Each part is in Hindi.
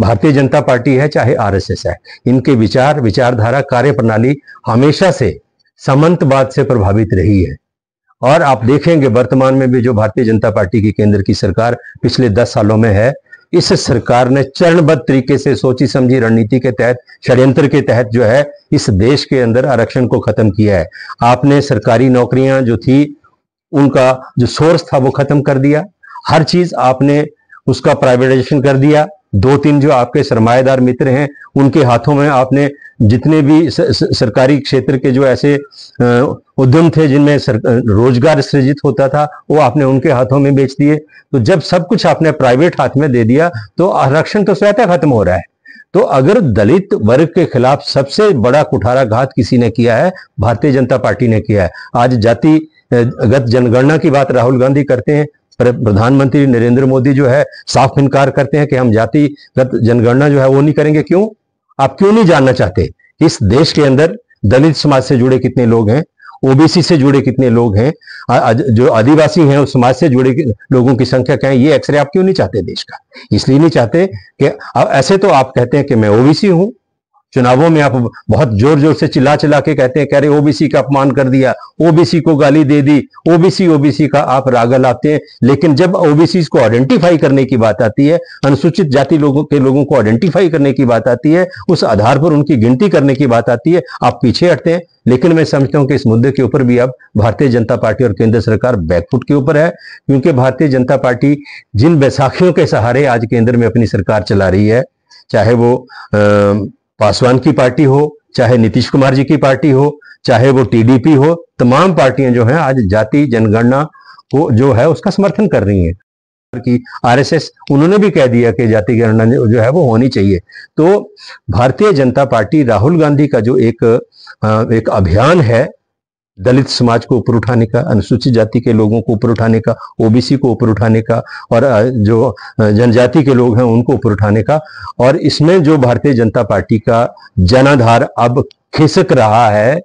भारतीय जनता पार्टी है चाहे आरएसएस है इनके विचार विचारधारा कार्य प्रणाली हमेशा से समंतवाद से प्रभावित रही है और आप देखेंगे वर्तमान में भी जो भारतीय जनता पार्टी की केंद्र की सरकार पिछले दस सालों में है इस सरकार ने चरणबद्ध तरीके से सोची समझी रणनीति के तहत षड्यंत्र के तहत जो है इस देश के अंदर आरक्षण को खत्म किया है आपने सरकारी नौकरियां जो थी उनका जो सोर्स था वो खत्म कर दिया हर चीज आपने उसका प्राइवेटाइजेशन कर दिया दो तीन जो आपके सरमाएदार मित्र हैं उनके हाथों में आपने जितने भी सरकारी क्षेत्र के जो ऐसे उद्यम थे जिनमें रोजगार सृजित होता था वो आपने उनके हाथों में बेच दिए तो जब सब कुछ आपने प्राइवेट हाथ में दे दिया तो आरक्षण तो स्वतः खत्म हो रहा है तो अगर दलित वर्ग के खिलाफ सबसे बड़ा कुठाराघात किसी ने किया है भारतीय जनता पार्टी ने किया है आज जाति गत जनगणना की बात राहुल गांधी करते हैं प्रधानमंत्री नरेंद्र मोदी जो है साफ इनकार करते हैं कि हम जातिगत जनगणना जो है वो नहीं करेंगे क्यों आप क्यों नहीं जानना चाहते इस देश के अंदर दलित समाज से जुड़े कितने लोग हैं ओबीसी से जुड़े कितने लोग हैं जो आदिवासी हैं उस समाज से जुड़े लोगों की संख्या क्या है ये एक्सरे आप क्यों नहीं चाहते देश का इसलिए नहीं चाहते कि ऐसे तो आप कहते हैं कि मैं ओबीसी हूं चुनावों में आप बहुत जोर जोर से चिल्ला चिल्ला के कहते हैं कह रहे ओबीसी का अपमान कर दिया ओबीसी को गाली दे दी ओबीसी ओबीसी का आप रागा लाते हैं लेकिन जब ओबीसी को आइडेंटिफाई करने की बात आती है अनुसूचित जाति लोगों के लोगों को आइडेंटिफाई करने की बात आती है उस आधार पर उनकी गिनती करने की बात आती है आप पीछे हटते हैं लेकिन मैं समझता हूं कि इस मुद्दे के ऊपर भी अब भारतीय जनता पार्टी और केंद्र सरकार बैकफुट के ऊपर है क्योंकि भारतीय जनता पार्टी जिन बैसाखियों के सहारे आज केंद्र में अपनी सरकार चला रही है चाहे वो आ, पासवान की पार्टी हो चाहे नीतीश कुमार जी की पार्टी हो चाहे वो टीडीपी हो तमाम पार्टियां जो हैं आज जाति जनगणना को जो है उसका समर्थन कर रही है कि आरएसएस उन्होंने भी कह दिया कि जाति गणना जो है वो होनी चाहिए तो भारतीय जनता पार्टी राहुल गांधी का जो एक एक अभियान है दलित समाज को ऊपर उठाने का अनुसूचित जाति के लोगों को ऊपर उठाने का ओबीसी को ऊपर उठाने का और जो जनजाति के लोग हैं उनको ऊपर उठाने का और इसमें जो भारतीय जनता पार्टी का जनाधार अब खिसक रहा है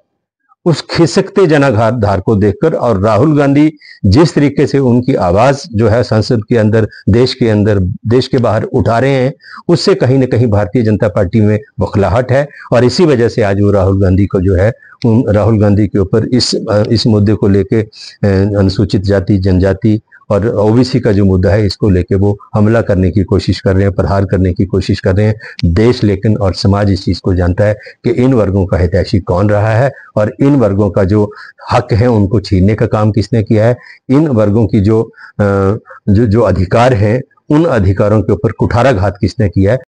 उस खिसकते जनाघात धार को देखकर और राहुल गांधी जिस तरीके से उनकी आवाज जो है संसद के अंदर देश के अंदर देश के बाहर उठा रहे हैं उससे कहीं ना कहीं भारतीय जनता पार्टी में बखलाहट है और इसी वजह से आज वो राहुल गांधी को जो है राहुल गांधी के ऊपर इस इस मुद्दे को लेके अनुसूचित जाति जनजाति और ओबीसी का जो मुद्दा है इसको लेके वो हमला करने की कोशिश कर रहे हैं प्रहार करने की कोशिश कर रहे हैं देश लेकिन और समाज इस चीज को जानता है कि इन वर्गों का हितैषी कौन रहा है और इन वर्गों का जो हक है उनको छीनने का काम किसने किया है इन वर्गों की जो जो जो अधिकार है उन अधिकारों के ऊपर कुठाराघात किसने किया है